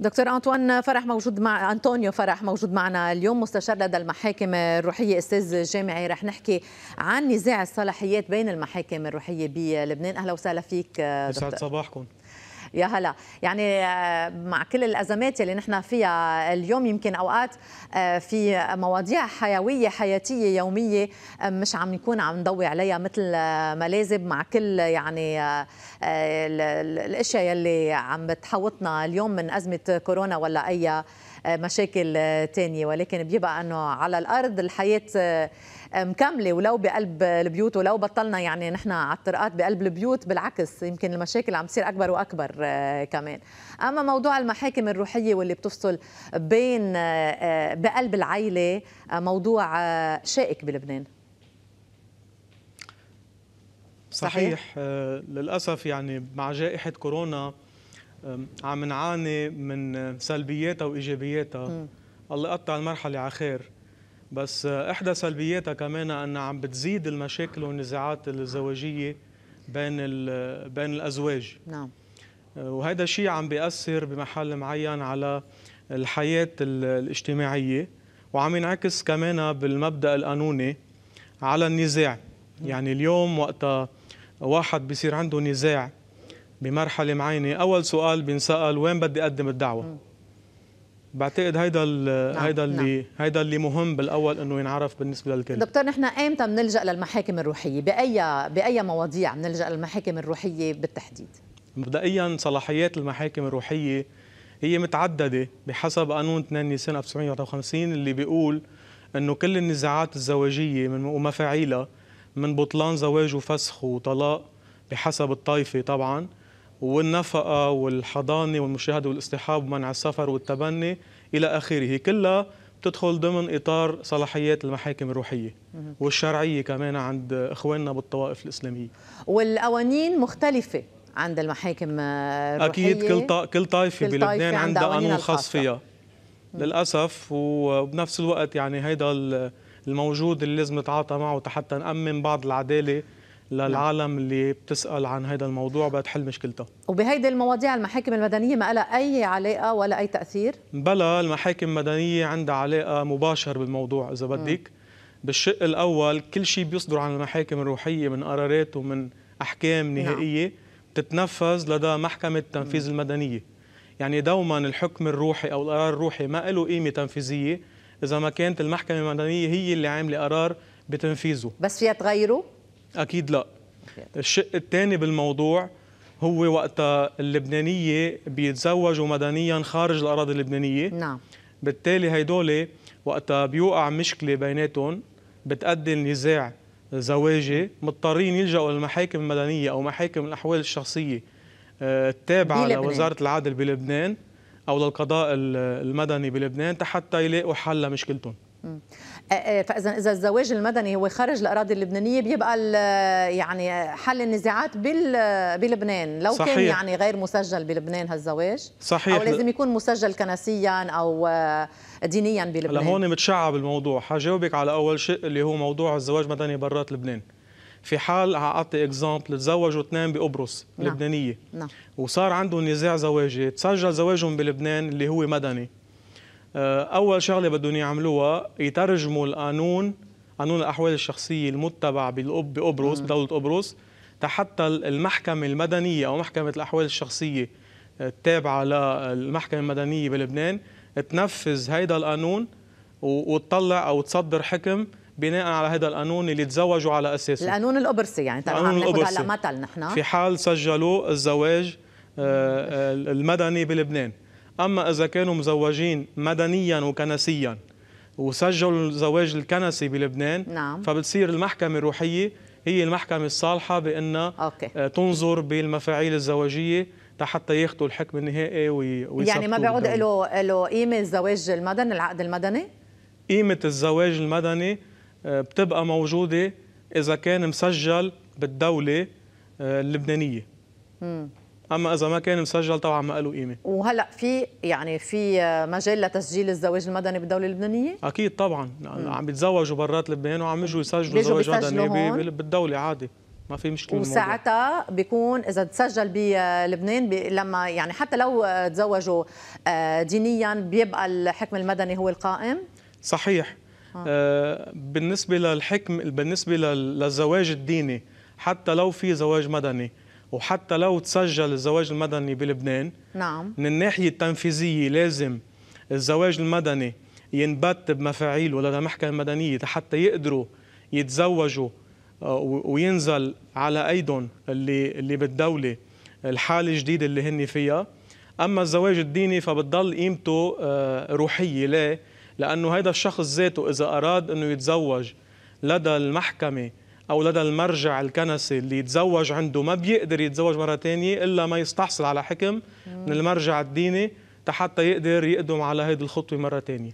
دكتور أنطوان فرح موجود مع أنطونيو فرح موجود معنا اليوم مستشار لدى المحاكم الروحية أستاذ جامعي رح نحكي عن نزاع الصلاحيات بين المحاكم الروحية بلبنان أهلا وسهلا فيك دكتور صباحكم يا هلا يعني آه، مع كل الأزمات اللي نحن فيها اليوم يمكن أوقات آه، في مواضيع حيوية حياتية يومية آه، مش عم نكون عم نضوي عليها مثل ما لازم مع كل يعني الاشياء يلي عم بتحوطنا اليوم من ازمه كورونا ولا اي مشاكل تانية ولكن بيبقى انه على الارض الحياه مكمله ولو بقلب البيوت ولو بطلنا يعني نحن على الطرقات بقلب البيوت بالعكس يمكن المشاكل عم تصير اكبر واكبر آه، كمان اما موضوع المحاكم الروحيه واللي بتفصل بين آه، آه، بقلب العيله موضوع شائك بلبنان صحيح, صحيح. للاسف يعني مع جائحه كورونا عم نعاني من سلبياتها وايجابياتها الله يقطع المرحله على خير بس إحدى سلبياتها كمان أنها عم بتزيد المشاكل والنزاعات الزواجية بين بين الأزواج نعم وهذا الشيء عم بيأثر بمحل معين على الحياة الاجتماعية وعم ينعكس كمان بالمبدأ القانوني على النزاع يعني اليوم وقت واحد بيصير عنده نزاع بمرحلة معينة أول سؤال بينسأل وين بدي أقدم الدعوة بعتقد هيدا نعم. هيدا نعم. اللي نعم. هيدا اللي مهم بالاول انه ينعرف بالنسبه للكل دكتور نحن ايمتى بنلجا للمحاكم الروحيه باي باي مواضيع بنلجا للمحاكم الروحيه بالتحديد مبدئيا صلاحيات المحاكم الروحيه هي متعدده بحسب قانون 2 نيسان 1953 اللي بيقول انه كل النزاعات الزواجيه من ومفاعيلها من بطلان زواج وفسخ وطلاق بحسب الطائفه طبعا والنفقة والحضانة والمشاهدة والاصطحاب ومنع السفر والتبني إلى آخره كلها بتدخل ضمن إطار صلاحيات المحاكم الروحية والشرعية كمان عند إخواننا بالطوائف الإسلامية والقوانين مختلفة عند المحاكم الروحية أكيد كل, طا... كل طائفة بلبنان عندها قانون خاص فيها للأسف وبنفس الوقت يعني هيدا الموجود اللي لازم نتعاطى معه حتى نأمن بعض العدالة نعم. للعالم اللي بتسال عن هذا الموضوع بدها تحل مشكلتها وبهيدي المواضيع المحاكم المدنيه ما لها اي علاقه ولا اي تاثير بلا المحاكم المدنيه عندها علاقه مباشر بالموضوع اذا بدك بالشق الاول كل شيء بيصدر عن المحاكم الروحيه من قرارات ومن احكام نعم. نهائيه نعم. بتتنفذ لدى محكمه التنفيذ المدنيه يعني دوما الحكم الروحي او القرار الروحي ما له قيمه تنفيذيه اذا ما كانت المحكمه المدنيه هي اللي عامله قرار بتنفيذه بس فيها تغيره اكيد لا الشق الثاني بالموضوع هو وقتها اللبنانيه بيتزوجوا مدنيا خارج الاراضي اللبنانيه نعم بالتالي هيدول وقتها بيوقع مشكله بيناتهم بتؤدي لنزاع زواجي مضطرين يلجأوا للمحاكم المدنيه او محاكم الاحوال الشخصيه آه، التابعه لوزاره العدل بلبنان او للقضاء المدني بلبنان حتى يلاقوا حل لمشكلتهم آه، آه، فاذا اذا الزواج المدني هو خارج الاراضي اللبنانيه بيبقى آه، يعني حل النزاعات بال بلبنان لو صحيح. كان يعني غير مسجل بلبنان هالزواج صحيح او لازم يكون مسجل كنسيا او دينيا بلبنان هون متشعب الموضوع حجاوبك على اول شيء اللي هو موضوع الزواج المدني برات لبنان في حال اعطي اكزامبل تزوجوا اثنين بقبرص نعم. لبنانيه نعم. وصار عندهم نزاع زواجي تسجل زواجهم بلبنان اللي هو مدني آه، اول شغله بدهم يعملوها يترجموا القانون قانون الاحوال الشخصيه المتبع بقبرص بدوله قبرص حتى المحكمه المدنيه او محكمه الاحوال الشخصيه آه، التابعه للمحكمه المدنيه بلبنان تنفذ هيدا القانون وتطلع او تصدر حكم بناء على هذا القانون اللي تزوجوا على اساسه القانون القبرصي يعني طبعا عم ناخذ هلا مثل نحن في حال سجلوا الزواج آه، المدني بلبنان أما إذا كانوا مزوجين مدنيا وكنسيا وسجلوا الزواج الكنسي بلبنان نعم. فبتصير المحكمة الروحية هي المحكمة الصالحة بأنها أوكي. آه، تنظر بالمفاعيل الزواجية حتى ياخذوا الحكم النهائي وي... يعني ما بيعود له له قيمه الزواج المدني العقد المدني قيمه الزواج المدني آه، بتبقى موجوده اذا كان مسجل بالدوله آه، اللبنانيه مم. اما اذا ما كان مسجل طبعا ما له قيمه وهلا في يعني في مجال لتسجيل الزواج المدني بالدوله اللبنانيه اكيد طبعا مم. عم بيتزوجوا برات لبنان وعم يجوا يسجلوا زواج مدني بالدوله عادي ما في مشكله وساعتها بيكون اذا تسجل بلبنان بي لما يعني حتى لو تزوجوا آه، دينيا بيبقى الحكم المدني هو القائم صحيح آه. آه، بالنسبه للحكم بالنسبه للزواج الديني حتى لو في زواج مدني وحتى لو تسجل الزواج المدني بلبنان نعم من الناحيه التنفيذيه لازم الزواج المدني ينبت بمفاعيله للمحكمه المدنيه حتى يقدروا يتزوجوا آه، وينزل على ايدهم اللي اللي بالدوله الحاله الجديده اللي هن فيها اما الزواج الديني فبتضل قيمته آه، روحيه ليه لانه هذا الشخص ذاته اذا اراد انه يتزوج لدى المحكمه او لدى المرجع الكنسي اللي يتزوج عنده ما بيقدر يتزوج مره ثانيه الا ما يستحصل على حكم من المرجع الديني حتى يقدر يقدم على هذه الخطوه مره ثانيه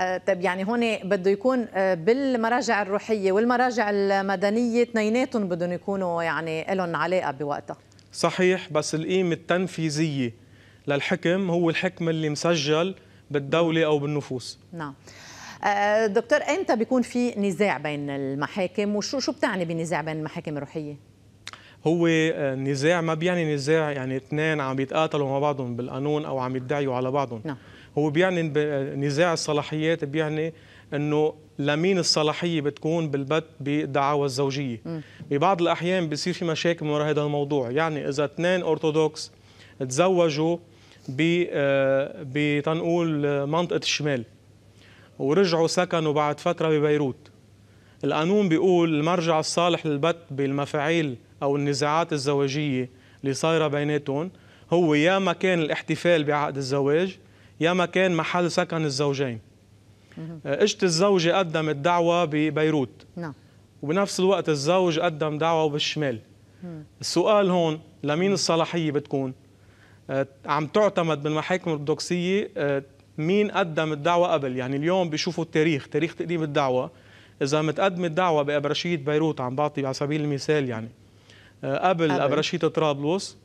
آه، طيب يعني هون بده يكون آه، بالمراجع الروحيه والمراجع المدنيه اثنيناتهم بدهم يكونوا يعني لهم علاقه بوقتها صحيح بس القيمه التنفيذيه للحكم هو الحكم اللي مسجل بالدوله او بالنفوس نعم آه، دكتور امتى بيكون في نزاع بين المحاكم وشو شو بتعني بنزاع بين المحاكم الروحيه؟ هو آه، نزاع ما بيعني نزاع يعني اثنين عم يتقاتلوا مع بعضهم بالقانون او عم يدعيوا على بعضهم نعم. هو بيعني نزاع الصلاحيات بيعني انه لمين الصلاحيه بتكون بالبت بالدعاوى الزوجيه م. ببعض الاحيان بصير في مشاكل من هذا الموضوع يعني اذا اثنين ارثوذكس تزوجوا ب آه، بتنقول منطقه الشمال ورجعوا سكنوا بعد فترة ببيروت القانون بيقول المرجع الصالح للبت بالمفاعيل أو النزاعات الزواجية اللي صايرة بيناتهم هو يا مكان الاحتفال بعقد الزواج يا مكان محل سكن الزوجين اجت الزوجة قدمت دعوة ببيروت نعم وبنفس الوقت الزوج قدم دعوة بالشمال السؤال هون لمين الصلاحية بتكون آه، عم تعتمد بالمحاكم الأرثوذكسية آه، مين قدم الدعوة قبل يعني اليوم بيشوفوا التاريخ تاريخ تقديم الدعوة إذا متقدم الدعوة بأبرشية بيروت عم بعطي على سبيل المثال يعني آه، قبل, قبل. أبرشية طرابلس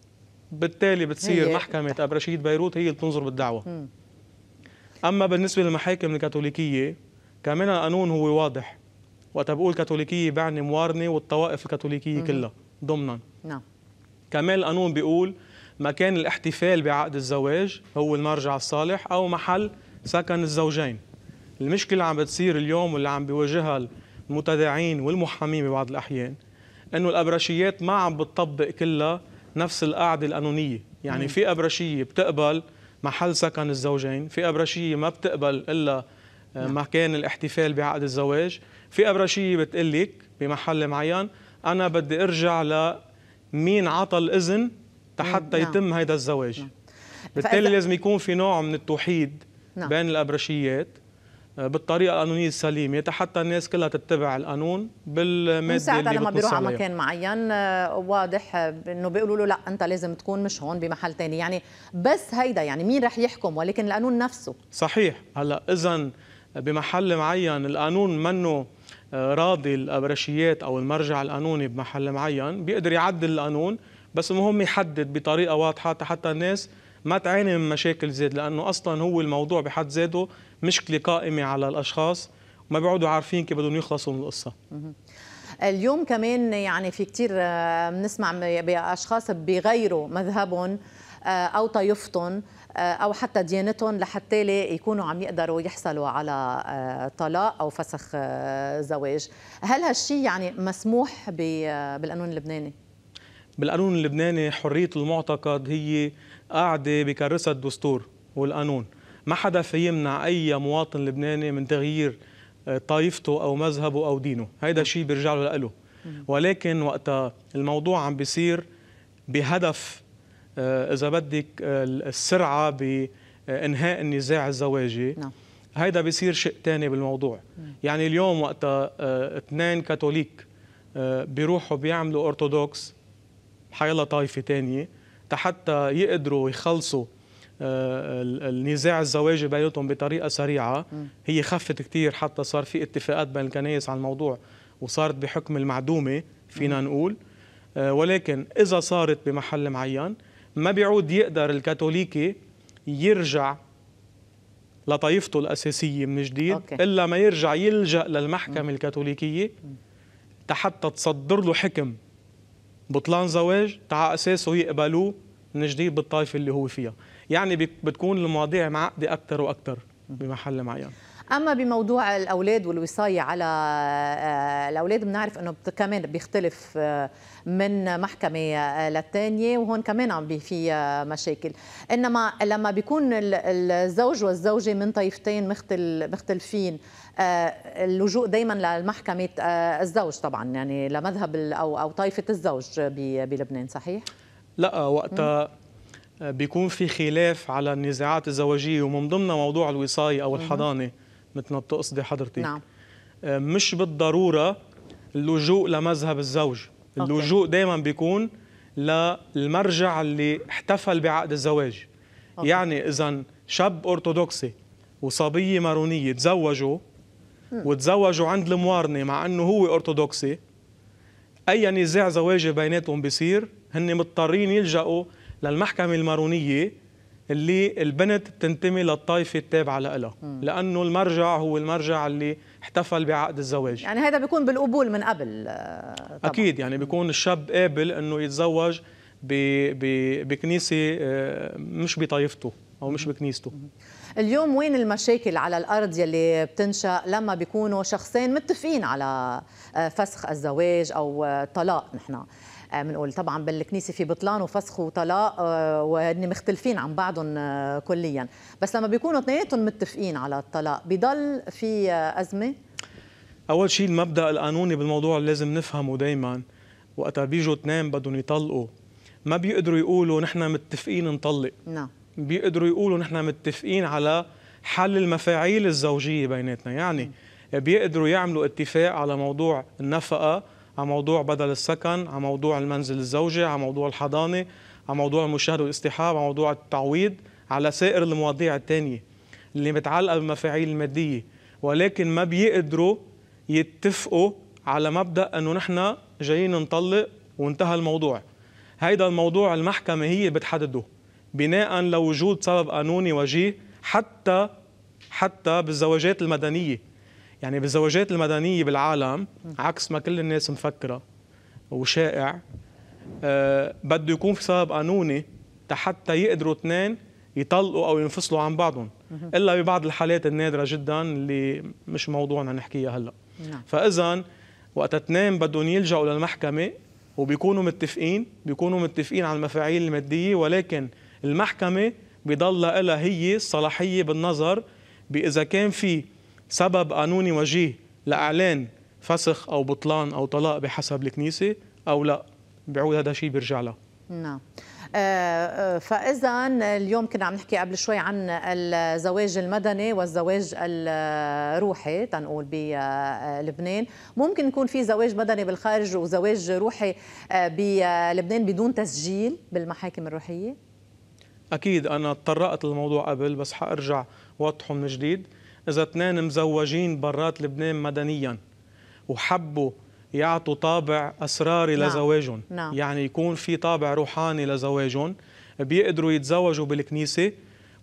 بالتالي بتصير محكمة أبرشية بيروت هي اللي بتنظر بالدعوة م. أما بالنسبة للمحاكم الكاثوليكية كمان القانون هو واضح وقت بقول كاثوليكية بعني موارنة والطوائف الكاثوليكية كلها ضمنا نعم كمان القانون بيقول مكان الاحتفال بعقد الزواج هو المرجع الصالح أو محل سكن الزوجين المشكلة اللي عم بتصير اليوم واللي عم بيواجهها المتداعين والمحامين ببعض الأحيان أنه الأبرشيات ما عم بتطبق كلها نفس القاعدة القانونية يعني في أبرشية بتقبل محل سكن الزوجين في أبرشية ما بتقبل إلا آه، نعم. مكان الاحتفال بعقد الزواج في أبرشية بتقلك بمحل معين أنا بدي أرجع لمين عطى الإذن إيه، حتى نعم. يتم هذا الزواج نعم. بالتالي فإذا... لازم يكون في نوع من التوحيد نعم. بين الابرشيات آه، بالطريقه القانونيه السليمه حتى الناس كلها تتبع القانون بالماده اللي لما بيروح على مكان معين آه، واضح آه، انه بيقولوا له لا انت لازم تكون مش هون بمحل ثاني يعني بس هيدا يعني مين رح يحكم ولكن القانون نفسه صحيح هلا اذا بمحل معين القانون منه راضي الابرشيات او المرجع القانوني بمحل معين بيقدر يعدل القانون بس المهم يحدد بطريقه واضحه حتى الناس ما تعاني من مشاكل زاد لانه اصلا هو الموضوع بحد ذاته مشكله قائمه على الاشخاص وما بيقعدوا عارفين كيف بدهم يخلصوا من القصه اليوم كمان يعني في كثير آه، بنسمع باشخاص بيغيروا مذهبهم آه، او طائفتهم آه، او حتى ديانتهم لحتى يكونوا عم يقدروا يحصلوا على طلاق او فسخ زواج هل هالشيء يعني مسموح بالقانون اللبناني بالقانون اللبناني حرية المعتقد هي قاعدة بكرسها الدستور والقانون ما حدا في يمنع أي مواطن لبناني من تغيير آه، طائفته أو مذهبه أو دينه هيدا شيء بيرجع له لإله ولكن وقتها الموضوع عم بيصير بهدف آه، إذا بدك آه، السرعة بإنهاء النزاع الزواجي نعم. هيدا بيصير شيء تاني بالموضوع يعني اليوم وقتها اثنين كاثوليك بيروحوا بيعملوا أرثوذكس حيلا طائفة تانية حتى يقدروا يخلصوا آه، النزاع الزواجي بيناتهم بطريقة سريعة هي خفت كتير حتى صار في اتفاقات بين الكنائس على الموضوع وصارت بحكم المعدومة فينا نقول آه، ولكن إذا صارت بمحل معين ما بيعود يقدر الكاثوليكي يرجع لطائفته الأساسية من جديد أوكي. إلا ما يرجع يلجأ للمحكمة الكاثوليكية حتى تصدر له حكم بطلان زواج على اساسه يقبلوه من جديد بالطائفه اللي هو فيها يعني بتكون المواضيع معقده اكثر واكثر بمحل معين اما بموضوع الاولاد والوصايه على آه، الاولاد بنعرف انه كمان بيختلف آه، من محكمه آه، للثانيه وهون كمان عم في مشاكل انما لما بيكون الزوج والزوجه من طائفتين مختل مختلفين اللجوء دائما للمحكمه الزوج طبعا يعني لمذهب او او طائفه الزوج بلبنان صحيح لا وقتها بيكون في خلاف على النزاعات الزواجيه ومن ضمنها موضوع الوصايه او الحضانه مثل ما بتقصدي حضرتك نعم. آه، مش بالضروره اللجوء لمذهب الزوج اللجوء دائما بيكون للمرجع اللي احتفل بعقد الزواج أوكي. يعني اذا شاب ارثوذكسي وصبيه مارونيه تزوجوا وتزوجوا عند الموارنه مع انه هو ارثوذكسي اي نزاع زواجي بيناتهم بيصير هن مضطرين يلجأوا للمحكمه المارونيه اللي البنت بتنتمي للطائفه التابعه لها لانه المرجع هو المرجع اللي احتفل بعقد الزواج يعني هذا بيكون بالقبول من قبل آه، طبعا. اكيد يعني بيكون الشاب قابل انه يتزوج بكنيسه آه، مش بطائفته او مش بكنيسته اليوم وين المشاكل على الارض يلي بتنشا لما بيكونوا شخصين متفقين على آه، فسخ الزواج او آه، طلاق نحن بنقول طبعا بالكنيسه في بطلان وفسخ وطلاق وهن مختلفين عن بعضهم كليا بس لما بيكونوا اثنيناتهم متفقين على الطلاق بضل في ازمه اول شيء المبدا القانوني بالموضوع لازم نفهمه دائما وقتها بيجوا اثنين بدهم يطلقوا ما بيقدروا يقولوا نحن متفقين نطلق نعم بيقدروا يقولوا نحن متفقين على حل المفاعيل الزوجيه بيناتنا يعني م. نعم. بيقدروا يعملوا اتفاق على موضوع النفقه على موضوع بدل السكن على موضوع المنزل الزوجي على موضوع الحضانه على موضوع المشاهده والاستحاب على موضوع التعويض على سائر المواضيع الثانيه اللي متعلقه بالمفاعيل الماديه ولكن ما بيقدروا يتفقوا على مبدا انه نحن جايين نطلق وانتهى الموضوع هيدا الموضوع المحكمة هي بتحدده بناء لوجود سبب قانوني وجيه حتى حتى بالزواجات المدنية يعني بالزواجات المدنية بالعالم عكس ما كل الناس مفكرة وشائع أه بده يكون في سبب قانوني حتى يقدروا اثنين يطلقوا او ينفصلوا عن بعضهم الا ببعض الحالات النادره جدا اللي مش موضوعنا نحكيها هلا نعم. فاذا وقت اثنين بدهم يلجأوا للمحكمه وبيكونوا متفقين بيكونوا متفقين على المفاعيل المادية ولكن المحكمة بضل لها هي الصلاحية بالنظر بإذا كان في سبب قانوني وجيه لإعلان فسخ أو بطلان أو طلاق بحسب الكنيسة أو لا بعود هذا الشيء بيرجع له نعم آه، آه، فاذا اليوم كنا عم نحكي قبل شوي عن الزواج المدني والزواج الروحي تنقول بلبنان ممكن يكون في زواج مدني بالخارج وزواج روحي آه، بلبنان بدون تسجيل بالمحاكم الروحيه اكيد انا تطرقت للموضوع قبل بس حارجع وضحه من جديد اذا اثنين مزوجين برات لبنان مدنيا وحبوا يعطوا طابع أسراري نعم. لزواجهم نعم. يعني يكون في طابع روحاني لزواجهم بيقدروا يتزوجوا بالكنيسة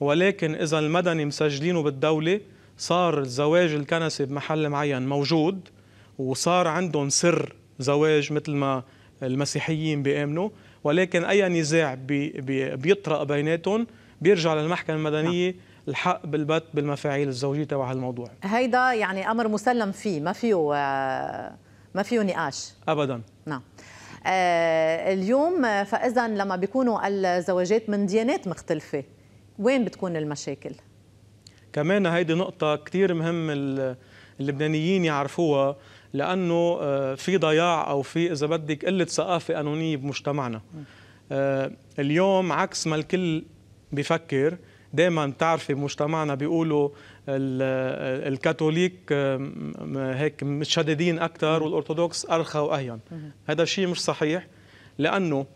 ولكن إذا المدني مسجلينه بالدولة صار الزواج الكنسي بمحل معين موجود وصار عندهم سر زواج مثل ما المسيحيين بيأمنوا ولكن أي نزاع بي بي بيطرق بيناتهم بيرجع للمحكمة المدنية نعم. الحق بالبت بالمفاعيل الزوجية تبع هالموضوع هيدا يعني أمر مسلم فيه ما فيه آه، ما فيه نقاش ابدا نعم آه اليوم آه، فاذا لما بيكونوا الزواجات من ديانات مختلفه وين بتكون المشاكل كمان هيدي نقطه كثير مهم اللبنانيين يعرفوها لانه آه، في ضياع او في اذا بدك قله ثقافه قانونيه بمجتمعنا آه، اليوم عكس ما الكل بفكر دائما بتعرفي مجتمعنا بيقولوا الكاثوليك هيك متشددين اكثر والارثوذكس ارخى واهين هذا الشيء مش صحيح لانه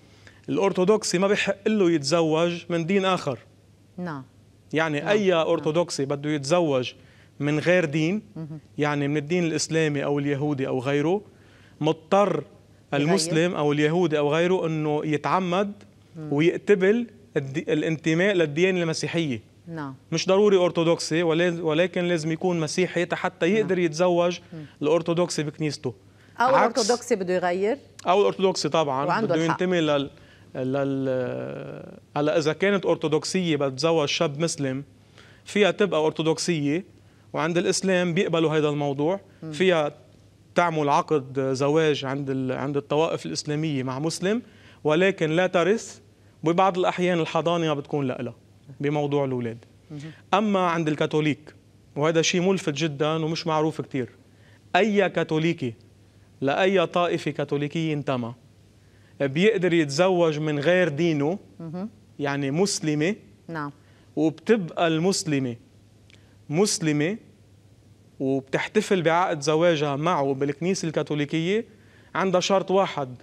الارثوذكسي ما بحق له يتزوج من دين اخر نعم يعني نا. نعم. اي نعم. ارثوذكسي بده يتزوج من غير دين يعني من الدين الاسلامي او اليهودي او غيره مضطر المسلم او اليهودي او غيره انه يتعمد ويقتبل الانتماء للديانه المسيحيه نعم مش ضروري أرثوذكسي ولكن لازم يكون مسيحي حتى نعم. يقدر نعم. يتزوج الأرثوذكسي بكنيسته أو الأرثوذكسي بده يغير أو الأرثوذكسي طبعا بده ينتمي لل لل هلا إذا كانت أرثوذكسية بدها تتزوج شاب مسلم فيها تبقى أرثوذكسية وعند الإسلام بيقبلوا هذا الموضوع فيها تعمل عقد زواج عند ال... عند الطوائف الإسلامية مع مسلم ولكن لا ترث ببعض الأحيان الحضانة ما بتكون لا بموضوع الأولاد أما عند الكاثوليك وهذا شيء ملفت جدا ومش معروف كثير أي كاثوليكي لأي طائفة كاثوليكية انتمى بيقدر يتزوج من غير دينه يعني مسلمة نعم وبتبقى المسلمة مسلمة وبتحتفل بعقد زواجها معه بالكنيسة الكاثوليكية عندها شرط واحد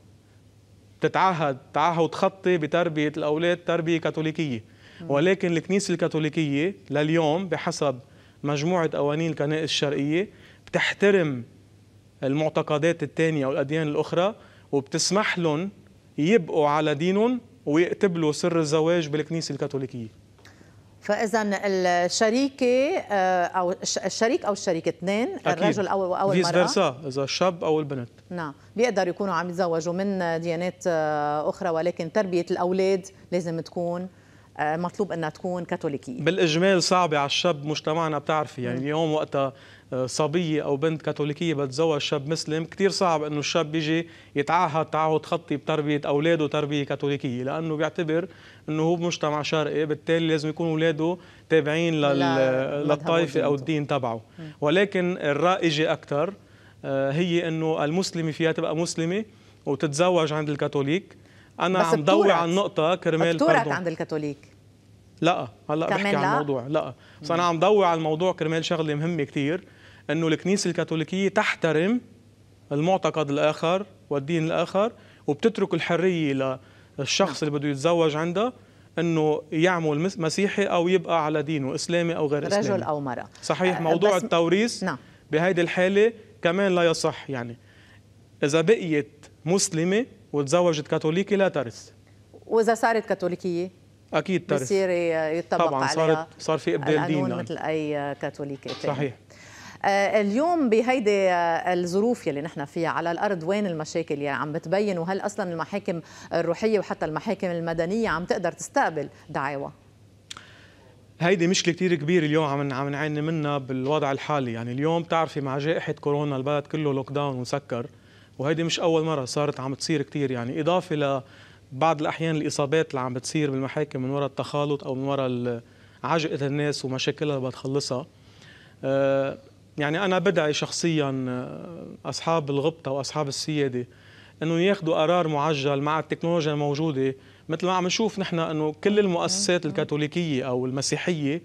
بتتعهد تعهد خطي بتربيه الاولاد تربيه كاثوليكيه ولكن الكنيسه الكاثوليكيه لليوم بحسب مجموعه قوانين الكنائس الشرقيه بتحترم المعتقدات الثانيه او الاديان الاخرى وبتسمح لهم يبقوا على دينهم ويقتبلوا سر الزواج بالكنيسه الكاثوليكيه فاذا الشريكه آه، او الشريك او الشريك اثنين الرجل او او المراه فيرسا اذا الشاب او البنت نعم بيقدروا يكونوا عم يتزوجوا من ديانات آه، اخرى ولكن تربيه الاولاد لازم تكون آه، مطلوب انها تكون كاثوليكيه بالاجمال صعبه على الشاب مجتمعنا بتعرفي يعني نعم. اليوم وقتها صبيه او بنت كاثوليكيه بتزوج شاب مسلم كثير صعب انه الشاب يجي يتعهد تعهد خطي بتربيه اولاده تربيه كاثوليكيه لانه بيعتبر انه هو بمجتمع شرقي بالتالي لازم يكونوا اولاده تابعين للطائفه او الدين تبعه ولكن الرائجه اكثر آه، هي انه المسلمه فيها تبقى مسلمه وتتزوج عند الكاثوليك انا عم ضوي على النقطه كرمال بتورط عند الكاثوليك لا هلا بحكي لا؟ عن الموضوع لا بس انا عم ضوي على الموضوع كرمال شغله مهمه كثير أنه الكنيسة الكاثوليكية تحترم المعتقد الآخر والدين الآخر وبتترك الحرية للشخص اللي بده يتزوج عندها انه يعمل مسيحي او يبقى على دينه اسلامي او غير رجل اسلامي رجل او امراه صحيح آه، موضوع التوريث نعم بهيدي الحاله كمان لا يصح يعني اذا بقيت مسلمه وتزوجت كاثوليكي لا ترث واذا صارت كاثوليكيه اكيد ترث بصير يطبق طبعا عليها صارت صار في ابدال دين مثل اي كاثوليكي صحيح آه، اليوم بهيدي آه، الظروف يلي نحن فيها على الارض وين المشاكل يعني عم بتبين وهل اصلا المحاكم الروحيه وحتى المحاكم المدنيه عم تقدر تستقبل دعاوى؟ هيدي مشكله كثير كبيره اليوم عم عم نعاني منها بالوضع الحالي يعني اليوم بتعرفي مع جائحه كورونا البلد كله لوك داون ومسكر وهيدي مش اول مره صارت عم تصير كثير يعني اضافه ل بعض الاحيان الاصابات اللي عم بتصير بالمحاكم من وراء التخالط او من وراء عجقه الناس ومشاكلها اللي بتخلصها آه، يعني أنا بدعي شخصيا آه، أصحاب الغبطة وأصحاب السيادة أنه ياخذوا قرار معجل مع التكنولوجيا الموجودة مثل ما عم نشوف نحن أنه كل نعم، المؤسسات نعم. الكاثوليكية أو المسيحية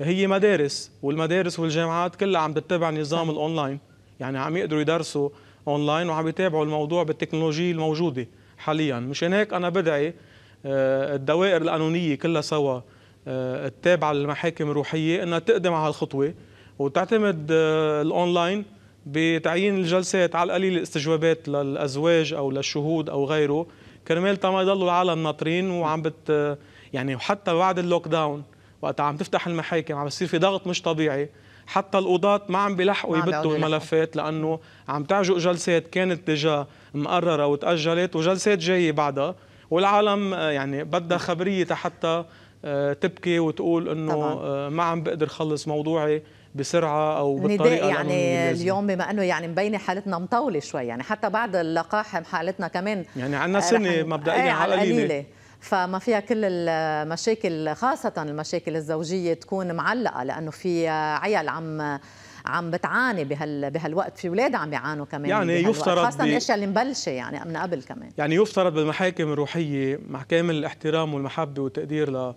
هي مدارس والمدارس والجامعات كلها عم تتبع نظام الأونلاين يعني عم يقدروا يدرسوا أونلاين وعم يتابعوا الموضوع بالتكنولوجيا الموجودة حاليا مشان هيك أنا بدعي آه، الدوائر القانونية كلها سوا آه، التابعة للمحاكم الروحية أنها تقدم على هالخطوة وتعتمد آه، الاونلاين بتعيين الجلسات على القليل استجوابات للازواج او للشهود او غيره كرمال ما يضلوا العالم ناطرين وعم بت آه، يعني وحتى بعد اللوك داون وقت عم تفتح المحاكم عم بصير في ضغط مش طبيعي حتى القضاة ما عم بيلحقوا يبتوا الملفات لانه عم تعجق جلسات كانت ديجا مقرره وتاجلت وجلسات جايه بعدها والعالم آه، يعني بدها خبريه حتى تبكي وتقول انه ما عم بقدر خلص موضوعي بسرعه او بالطريقه يعني اليوم بما انه يعني مبينه حالتنا مطوله شوي يعني حتى بعد اللقاح حالتنا كمان يعني عندنا آه، سنه مبدئيا إيه، على قليله فما فيها كل المشاكل خاصه المشاكل الزوجيه تكون معلقه لانه في عيال عم عم بتعاني بهال بهالوقت في اولاد عم بيعانوا كمان يعني يفترض خاصه الاشياء اللي مبلشه يعني من قبل كمان يعني يفترض بالمحاكم الروحيه مع كامل الاحترام والمحبه والتقدير ل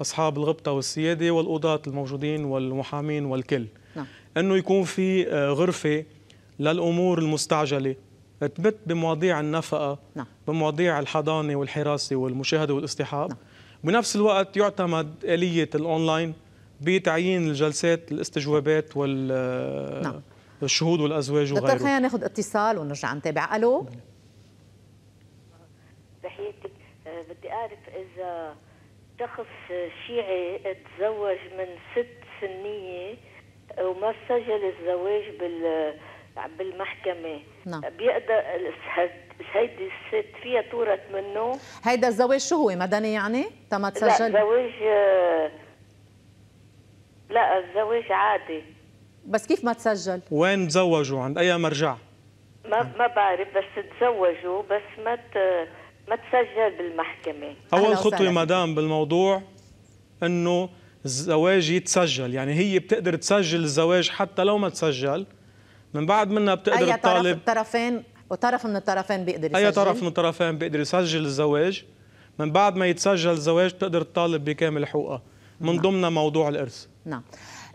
أصحاب الغبطة والسيادة والقضاة الموجودين والمحامين والكل نعم. أنه يكون في آه، غرفة للأمور المستعجلة تبت بمواضيع النفقة نعم. بمواضيع الحضانة والحراسة والمشاهدة والاستحاب نعم. بنفس الوقت يعتمد آلية الأونلاين بتعيين الجلسات الاستجوابات وال آه، نعم. الشهود والأزواج وغيره دكتور خلينا ناخذ اتصال ونرجع نتابع ألو تحياتك آه، بدي أعرف إذا شخص شيعي تزوج من ست سنية وما سجل الزواج بال بالمحكمة نعم بيقدر هيدي الست فيها تورث منه هيدا الزواج شو هو مدني يعني؟ تما تسجل؟ لا زواج لا الزواج عادي بس كيف ما تسجل؟ وين تزوجوا؟ عند أي مرجع؟ ما ما بعرف بس تزوجوا بس ما ت... ما تسجل بالمحكمة أول خطوة مدام بالموضوع أنه الزواج يتسجل يعني هي بتقدر تسجل الزواج حتى لو ما تسجل من بعد منها بتقدر تطالب أي طرف من الطرفين وطرف من الطرفين بيقدر يسجل أي طرف من الطرفين بيقدر يسجل الزواج من بعد ما يتسجل الزواج بتقدر تطالب بكامل حقوقها من نعم. ضمن موضوع الإرث نعم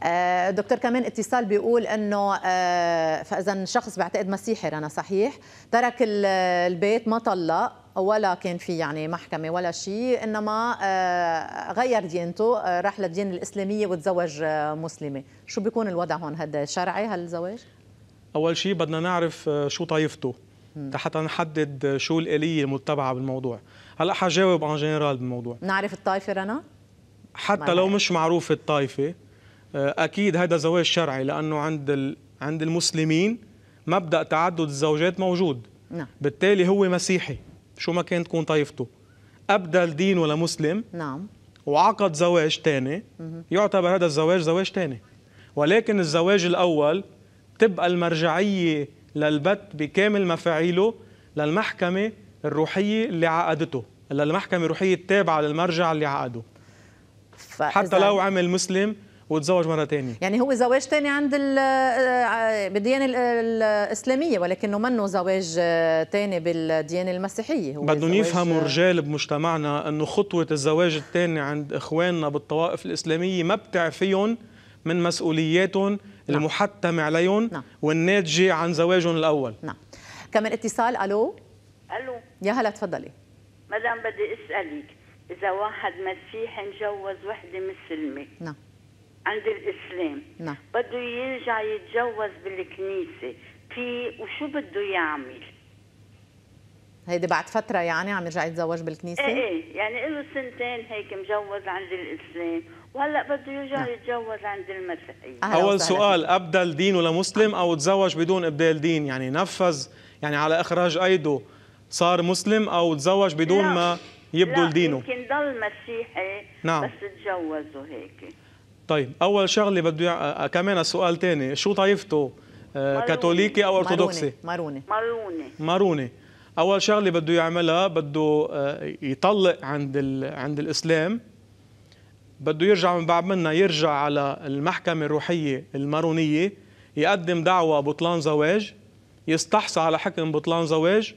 آه، دكتور كمان اتصال بيقول انه آه، فاذا شخص بعتقد مسيحي رنا صحيح ترك البيت ما طلق ولا كان في يعني محكمه ولا شيء انما آه، غير ديانته آه، راح للديانه الاسلاميه وتزوج آه، مسلمه شو بيكون الوضع هون هذا شرعي هالزواج اول شيء بدنا نعرف شو طائفته حتى نحدد شو الآلية المتبعة بالموضوع هلا حجاوب عن جنرال بالموضوع نعرف الطائفة رنا حتى لو مش معروف الطائفة أكيد هذا زواج شرعي لأنه عند ال... عند المسلمين مبدأ تعدد الزوجات موجود نعم. بالتالي هو مسيحي شو ما كان تكون طائفته أبدل دين ولا مسلم نعم وعقد زواج ثاني يعتبر هذا الزواج زواج ثاني ولكن الزواج الأول تبقى المرجعية للبت بكامل مفاعيله للمحكمة الروحية اللي عقدته للمحكمة الروحية التابعة للمرجع اللي عقده حتى لو عمل مسلم وتزوج مره ثانيه يعني هو زواج ثاني عند آه، بالديانه الاسلاميه ولكنه منه زواج ثاني آه، بالديانه المسيحيه هو بدهم يفهموا الرجال آه، بمجتمعنا انه خطوه الزواج الثاني عند اخواننا بالطوائف الاسلاميه ما بتعفيهم من مسؤولياتهم نعم. المحتمه عليهم نعم. والناتجه عن زواجهم الاول نعم كمان اتصال الو الو يا هلا تفضلي مدام بدي اسالك اذا واحد مسيحي مجوز وحده مسلمه نعم عند الاسلام نعم بده يرجع يتجوز بالكنيسه في وشو بده يعمل؟ هيدي بعد فتره يعني عم يرجع يتزوج بالكنيسه؟ ايه ايه يعني له سنتين هيك مجوز عند الاسلام وهلا بده يرجع نعم. يتجوز عند المسيحيه اول سؤال ابدل دينه لمسلم او تزوج بدون ابدال دين يعني نفذ يعني على اخراج ايده صار مسلم او تزوج بدون لا. ما يبدل دينه لا يمكن ضل مسيحي نعم. بس تجوزه هيك طيب اول شغله بده آه، كمان سؤال ثاني شو طائفته آه، كاثوليكي او ارثوذكسي ماروني ماروني ماروني اول شغله بده يعملها بده آه، يطلق عند ال... عند الاسلام بده يرجع من بعد منا يرجع على المحكمه الروحيه المارونيه يقدم دعوى بطلان زواج يستحصى على حكم بطلان زواج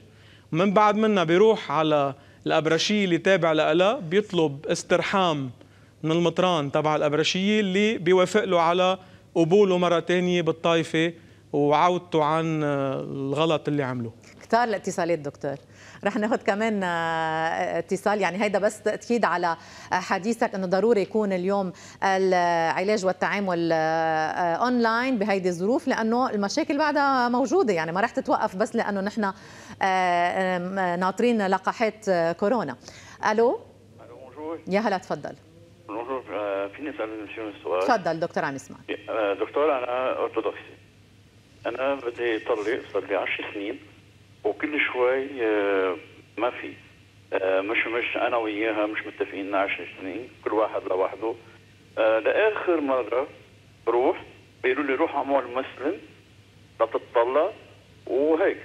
من بعد منا بيروح على الابرشيه اللي تابع لها بيطلب استرحام من المطران تبع الأبرشية اللي بيوافق له على قبوله مرة ثانيه بالطائفة وعودته عن الغلط اللي عمله كتار الاتصالات دكتور رح ناخذ كمان آه، اتصال يعني هيدا بس تاكيد على حديثك انه ضروري يكون اليوم العلاج والتعامل اونلاين آه، آه، بهيدي الظروف لانه المشاكل بعدها موجوده يعني ما رح تتوقف بس لانه نحن ناطرين لقاحات كورونا الو يا هلا تفضل آه، فيني اسال شنو السؤال؟ تفضل دكتور عم يسمعك. إيه، آه، دكتور انا ارثوذكسي. انا بدي طلق صار لي 10 سنين وكل شوي آه، ما في مش مش انا وياها مش متفقين 10 سنين كل واحد لوحده لاخر مره روح بيقولوا لي روح اعمل مسلم لتتطلق وهيك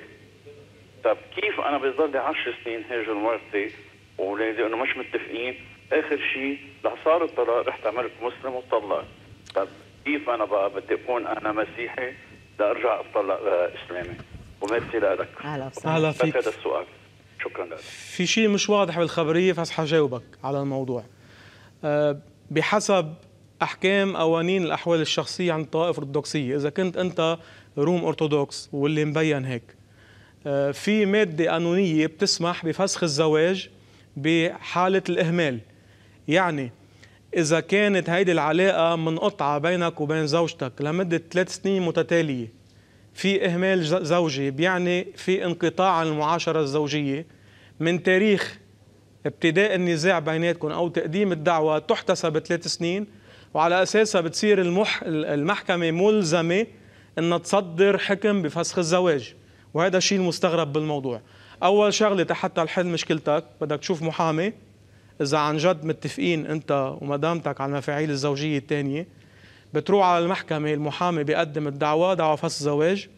طب كيف انا بضل لي 10 سنين هاجر مرتي واولادي انه مش متفقين اخر شيء لحصار الطلاق رحت عملت مسلم وطلقت طب كيف انا بقى بدي اكون انا مسيحي لارجع اتطلق اسلامي وميرسي لك هلا فيك هذا السؤال شكرا لك في شيء مش واضح بالخبريه بس حجاوبك على الموضوع أه، بحسب احكام قوانين الاحوال الشخصيه عند الطوائف الارثوذكسيه اذا كنت انت روم ارثوذكس واللي مبين هيك أه، في ماده قانونيه بتسمح بفسخ الزواج بحاله الاهمال يعني إذا كانت هيدي العلاقة منقطعة بينك وبين زوجتك لمدة ثلاث سنين متتالية في إهمال زوجي بيعني في انقطاع عن المعاشرة الزوجية من تاريخ ابتداء النزاع بيناتكم أو تقديم الدعوة تحتسب ثلاث سنين وعلى أساسها بتصير المح المحكمة ملزمة أنها تصدر حكم بفسخ الزواج وهذا الشيء المستغرب بالموضوع أول شغلة حتى الحل مشكلتك بدك تشوف محامي اذا عن جد متفقين انت ومدامتك على المفاعيل الزوجيه الثانيه بتروح على المحكمه المحامي بيقدم الدعوه دعوه فصل زواج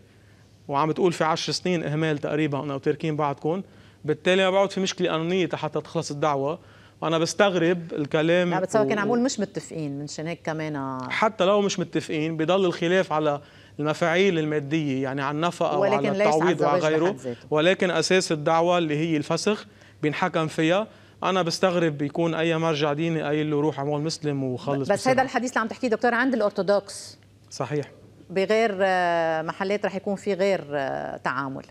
وعم بتقول في 10 سنين اهمال تقريبا او تركين بعضكم بالتالي ما بقعد في مشكله قانونيه حتى تخلص الدعوه وانا بستغرب الكلام لا بتصور و... كان عمول مش متفقين من هيك كمان آه. حتى لو مش متفقين بضل الخلاف على المفاعيل الماديه يعني على النفقه وعلى التعويض وعلى غيره ولكن اساس الدعوه اللي هي الفسخ بينحكم فيها انا بستغرب بيكون اي مرجع ديني قايل له روح اعمل مسلم وخلص بس هذا الحديث اللي عم تحكيه دكتور عند الارثوذكس صحيح بغير آه، محلات رح يكون في غير آه، تعامل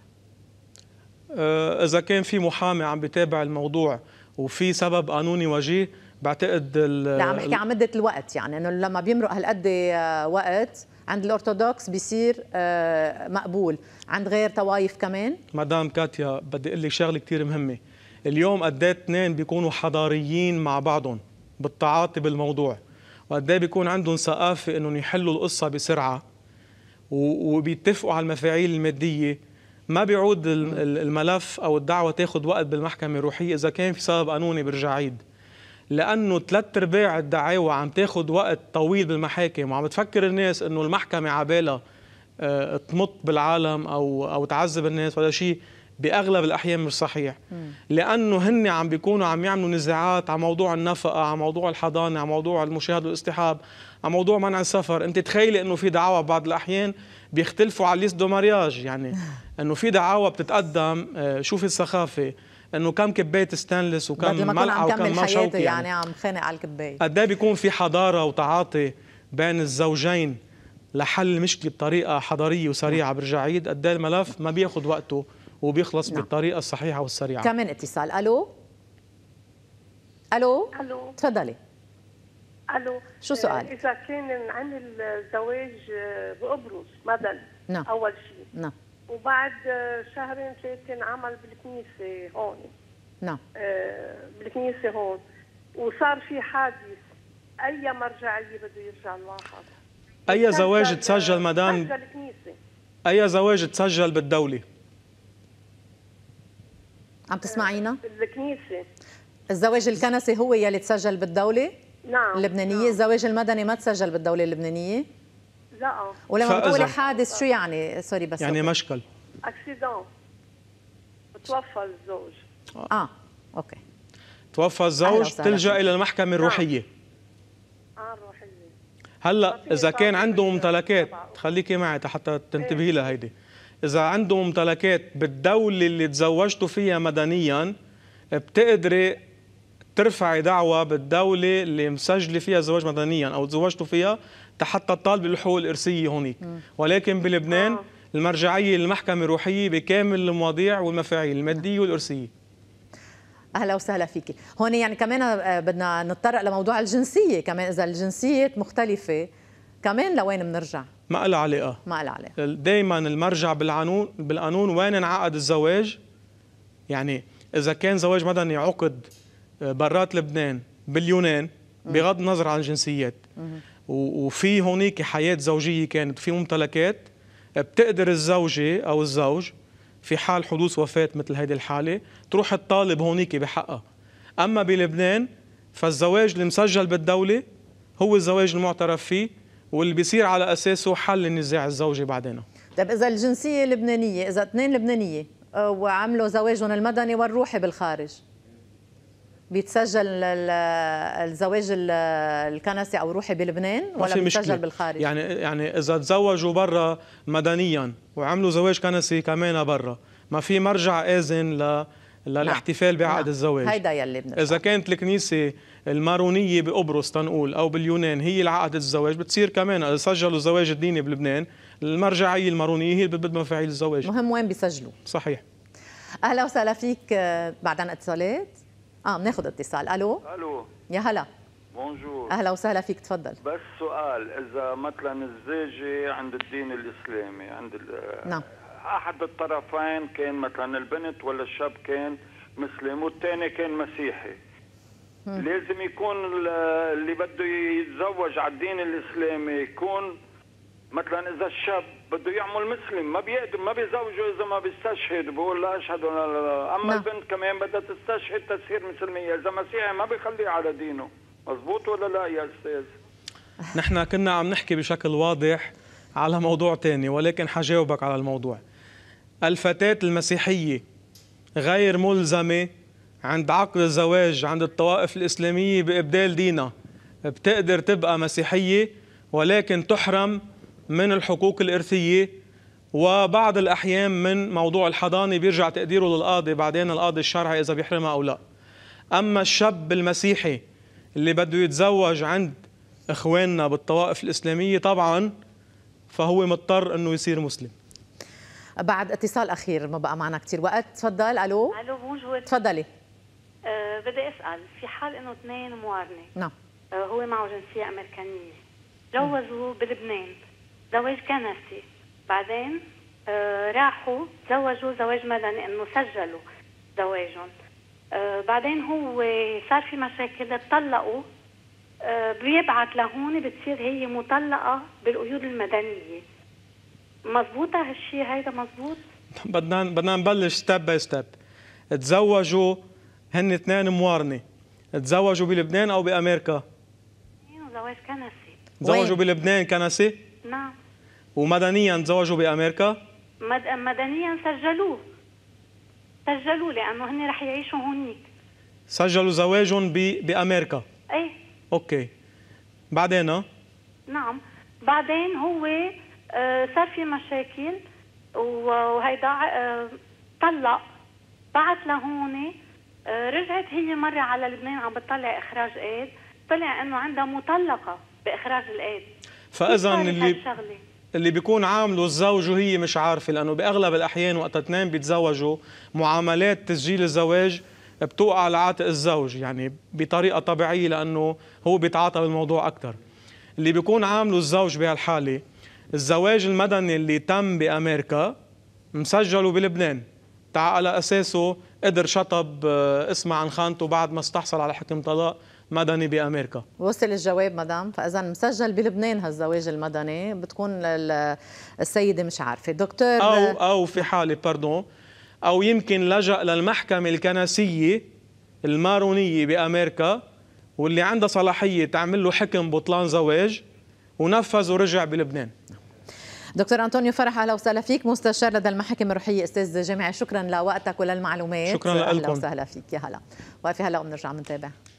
آه، اذا كان في محامي عم بتابع الموضوع وفي سبب قانوني وجيه بعتقد لا عم بحكي عن مده الوقت يعني انه لما بيمرق هالقد وقت عند الارثوذكس بيصير مقبول عند غير طوائف كمان مدام كاتيا بدي اقول لك شغله كثير مهمه اليوم قد اثنين إيه بيكونوا حضاريين مع بعضهم بالتعاطي بالموضوع وقد إيه بيكون عندهم ثقافه انهم يحلوا القصه بسرعه وبيتفقوا على المفاعيل الماديه ما بيعود الملف او الدعوه تاخذ وقت بالمحكمه الروحيه اذا كان في سبب قانوني برجع عيد لانه ثلاث ارباع الدعاوى عم تاخذ وقت طويل بالمحاكم وعم بتفكر الناس انه المحكمه عبالها آه، تمط بالعالم او او تعذب الناس ولا شيء باغلب الاحيان مش صحيح لانه هن عم بيكونوا عم يعملوا نزاعات على موضوع النفقه على موضوع الحضانه على موضوع المشاهد والاصطحاب على موضوع منع السفر انت تخيلي انه في دعاوى بعض الاحيان بيختلفوا على ليست دو مارياج يعني انه في دعاوى بتتقدم آه، شوفي السخافه انه كم كبايه ستانلس وكم ملعقه وكم ما شوكي يعني, يعني عم خانق على الكبايه قد ايه بيكون في حضاره وتعاطي بين الزوجين لحل المشكله بطريقه حضاريه وسريعه نعم. برجع عيد قد ايه الملف ما بياخذ وقته وبيخلص نعم. بالطريقه الصحيحه والسريعه كمان اتصال الو الو الو تفضلي الو شو سؤال؟ اذا كان عن الزواج بقبرص مدن نعم اول شيء نعم وبعد شهرين ثلاثه انعمل بالكنيسه هون نعم آه بالكنيسه هون وصار في حادث اي مرجعيه بده يرجع الواحد اي زواج تسجل مدام اي زواج تسجل بالدوله عم تسمعينا؟ بالكنيسة آه، الزواج الكنسي هو يلي تسجل بالدولة؟ نعم اللبنانية، نعم. الزواج المدني ما تسجل بالدولة اللبنانية؟ لا ولما بتقولي حادث شو يعني؟ سوري بس يعني مشكل اكسيدون توفى الزوج اه اوكي توفى الزوج بتلجا الى المحكمه نعم. الروحيه اه الروحيه هلا اذا كان عنده ممتلكات خليكي معي حتى تنتبهي إيه. لهيدي هيدي إذا عنده ممتلكات بالدولة اللي تزوجته فيها مدنيا بتقدري ترفعي دعوة بالدولة اللي مسجلة فيها زواج مدنيا أو تزوجته فيها حتى تطالب الحقوق الإرثية هونيك ولكن بلبنان آه. المرجعية المحكمه الروحية بكامل المواضيع والمفاعيل المادية والإرثية اهلا وسهلا فيكي هون يعني كمان آه، بدنا نتطرق لموضوع الجنسيه كمان اذا الجنسيات مختلفه كمان لوين بنرجع؟ ما لها علاقة ما لها علاقة دائما المرجع بالقانون بالقانون وين انعقد الزواج يعني إذا كان زواج مدني عقد آه، برات لبنان باليونان بغض النظر عن الجنسيات وفي هونيك حياة زوجية كانت في ممتلكات آه، بتقدر الزوجة أو الزوج في حال حدوث وفاة مثل هذه الحالة تروح تطالب هونيك بحقها أما بلبنان فالزواج المسجل بالدولة هو الزواج المعترف فيه واللي بيصير على اساسه حل النزاع الزوجي بعدين طيب اذا الجنسيه لبنانيه اذا اثنين لبنانيه آه، وعملوا زواجهم المدني والروحي بالخارج بيتسجل الزواج الكنسي او روحي بلبنان ولا بيتسجل مشكلة. بالخارج يعني يعني اذا تزوجوا برا مدنيا وعملوا زواج كنسي كمان برا ما في مرجع اذن ل نعم. للاحتفال بعقد نعم. الزواج هيدا يلي بنرجع. اذا كانت الكنيسه المارونيه بقبرص تنقول او باليونان هي اللي عقدت الزواج بتصير كمان سجلوا الزواج الديني بلبنان المرجعيه المارونيه هي اللي بتبدأ مفاعيل الزواج مهم وين بيسجلوا صحيح اهلا وسهلا فيك آه، بعد عن اتصالات اه بناخذ اتصال الو الو يا هلا بونجور اهلا وسهلا فيك تفضل بس سؤال اذا مثلا الزيجة عند الدين الاسلامي عند نعم احد الطرفين كان مثلا البنت ولا الشاب كان مسلم والثاني كان مسيحي لازم يكون اللي بده يتزوج على الدين الاسلامي يكون مثلا اذا الشاب بده يعمل مسلم ما بيقدر ما بيزوجه اذا ما بيستشهد بقول لا اشهد ولا لا اما لا. نعم. البنت كمان بدها تستشهد تصير مسلميه اذا مسيحي ما بيخليه على دينه مزبوط ولا لا يا استاذ نحن كنا عم نحكي بشكل واضح على موضوع تاني ولكن حجاوبك على الموضوع الفتاة المسيحية غير ملزمة عند عقد الزواج عند الطوائف الإسلامية بإبدال دينها بتقدر تبقى مسيحية ولكن تحرم من الحقوق الإرثية وبعض الأحيان من موضوع الحضانة بيرجع تقديره للقاضي بعدين القاضي الشرعي إذا بيحرمها أو لا أما الشاب المسيحي اللي بده يتزوج عند إخواننا بالطوائف الإسلامية طبعا فهو مضطر أنه يصير مسلم بعد اتصال أخير ما بقى معنا كتير وقت تفضل ألو ألو بونجور تفضلي آه، بدي اسال في حال انه اثنين موارنه نعم أه هو معه جنسيه امريكانيه تجوزوا بلبنان زواج كنسي بعدين أه راحوا تزوجوا زواج مدني انه سجلوا زواجهم أه بعدين هو صار في مشاكل اتطلقوا أه بيبعت لهون بتصير هي مطلقه بالقيود المدنيه مضبوطه هالشيء هيدا مضبوط بدنا بدنا نبلش ستيب باي ستيب تزوجوا هن اثنين موارنه تزوجوا بلبنان او بامريكا؟ أيوة، زواج كنسي تزوجوا بلبنان كنسي؟ نعم ومدنيا تزوجوا بامريكا؟ مد... مدنيا سجلوه سجلوه لانه هن رح يعيشوا هونيك سجلوا زواجهم ب... بامريكا؟ ايه اوكي بعدين؟ نعم بعدين هو آه، صار في مشاكل وهيدا آه، طلق بعت لهوني آه، رجعت هي مرة على لبنان عم بتطلع إخراج إيد طلع إنه عندها مطلقة بإخراج الإيد فإذا اللي اللي بيكون عامله الزوج وهي مش عارفة لأنه بأغلب الأحيان وقت اثنين بيتزوجوا معاملات تسجيل الزواج بتوقع على عاتق الزوج يعني بطريقة طبيعية لأنه هو بيتعاطى بالموضوع أكثر اللي بيكون عامله الزوج بهالحالة الزواج المدني اللي تم بأمريكا مسجله بلبنان على أساسه قدر شطب آه، اسمع عن خانته بعد ما استحصل على حكم طلاق مدني بامريكا وصل الجواب مدام فاذا مسجل بلبنان هالزواج المدني بتكون السيده مش عارفه دكتور او او في حاله باردون او يمكن لجا للمحكمه الكنسيه المارونيه بامريكا واللي عندها صلاحيه تعمل له حكم بطلان زواج ونفذ ورجع بلبنان دكتور أنطونيو فرح أهلا وسهلا فيك مستشار لدى المحاكم الروحية أستاذ جامعي شكرا لوقتك وللمعلومات شكرا لكم أهلا وسهلا فيك يا هلا وقفي هلا وبنرجع بنتابع